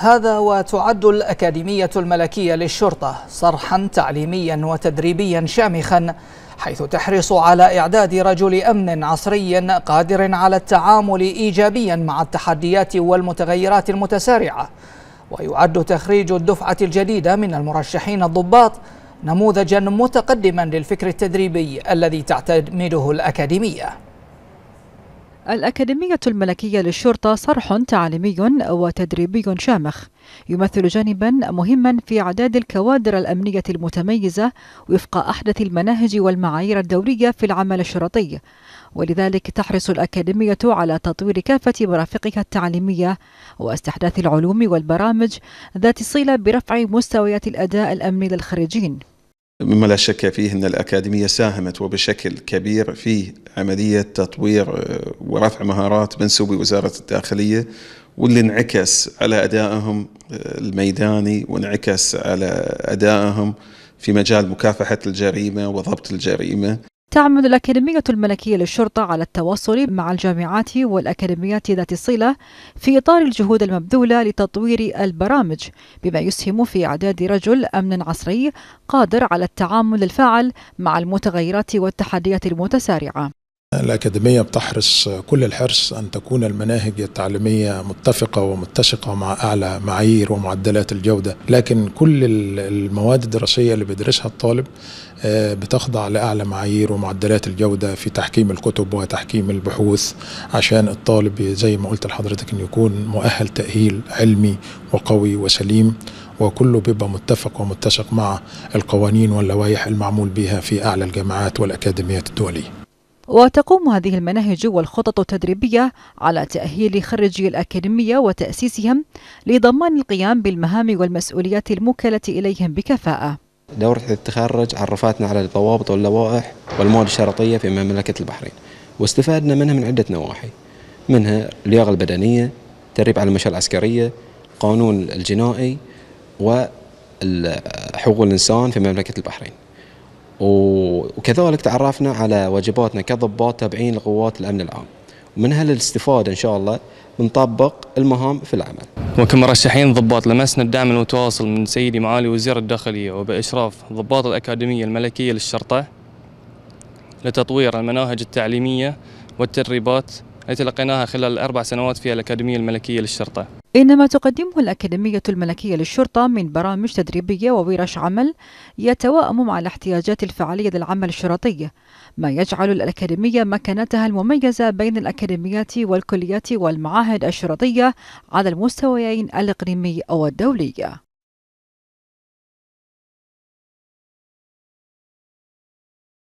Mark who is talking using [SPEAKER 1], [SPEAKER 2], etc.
[SPEAKER 1] هذا وتعد الأكاديمية الملكية للشرطة صرحا تعليميا وتدريبيا شامخا حيث تحرص على إعداد رجل أمن عصري قادر على التعامل إيجابيا مع التحديات والمتغيرات المتسارعة ويعد تخريج الدفعة الجديدة من المرشحين الضباط نموذجا متقدما للفكر التدريبي الذي تعتمده الأكاديمية
[SPEAKER 2] الأكاديمية الملكية للشرطة صرح تعليمي وتدريبي شامخ يمثل جانبا مهما في إعداد الكوادر الأمنية المتميزة وفق أحدث المناهج والمعايير الدولية في العمل الشرطي ولذلك تحرص الأكاديمية على تطوير كافة مرافقها التعليمية واستحداث العلوم والبرامج ذات صلة برفع مستويات الأداء الأمني للخريجين
[SPEAKER 3] مما لا شك فيه أن الأكاديمية ساهمت وبشكل كبير في عملية تطوير آه، ورفع مهارات منسوبي وزارة الداخلية واللي انعكس على أدائهم آه، الميداني وانعكس على أدائهم في مجال مكافحة الجريمة وضبط الجريمة
[SPEAKER 2] تعمل الأكاديمية الملكية للشرطة على التواصل مع الجامعات والأكاديميات ذات الصلة في إطار الجهود المبذولة لتطوير البرامج بما يسهم في إعداد رجل أمن عصري قادر على التعامل الفاعل مع المتغيرات والتحديات المتسارعة
[SPEAKER 4] الأكاديمية بتحرص كل الحرص أن تكون المناهج التعليمية متفقة ومتسقة مع أعلى معايير ومعدلات الجودة لكن كل المواد الدراسية اللي بيدرسها الطالب آه، بتخضع لأعلى معايير ومعدلات الجودة في تحكيم الكتب وتحكيم البحوث عشان الطالب زي ما قلت لحضرتك أن يكون مؤهل تأهيل علمي وقوي وسليم وكله بيبقى متفق ومتسق مع القوانين واللوائح المعمول بها في أعلى الجامعات والأكاديميات الدولية
[SPEAKER 2] وتقوم هذه المناهج والخطط التدريبية على تأهيل خريجي الأكاديمية وتأسيسهم لضمان القيام بالمهام والمسؤوليات الموكلة إليهم بكفاءة
[SPEAKER 5] دورة التخرج عرفتنا على الضوابط واللوائح والمواد الشرطية في مملكة البحرين واستفادنا منها من عدة نواحي منها اللياقة البدنية تدريب على المشاريع العسكرية قانون الجنائي وحقوق الإنسان في مملكة البحرين وكذلك تعرفنا على واجباتنا كضباط تابعين لقوات الامن العام ومن هالاستفاده ان شاء الله بنطبق المهام في العمل.
[SPEAKER 1] وكمرشحين ضباط لمسنا الدعم المتواصل من سيدي معالي وزير الداخليه وباشراف ضباط الاكاديميه الملكيه للشرطه لتطوير المناهج التعليميه والتدريبات التي لقيناها خلال الاربع سنوات في الاكاديميه الملكيه للشرطه.
[SPEAKER 2] إن ما تقدمه الأكاديمية الملكية للشرطة من برامج تدريبية وورش عمل يتواءم مع الاحتياجات الفعلية للعمل الشرطي، ما يجعل الأكاديمية مكانتها المميزة بين الأكاديميات والكليات والمعاهد الشرطية على المستويين الإقليمي والدولي.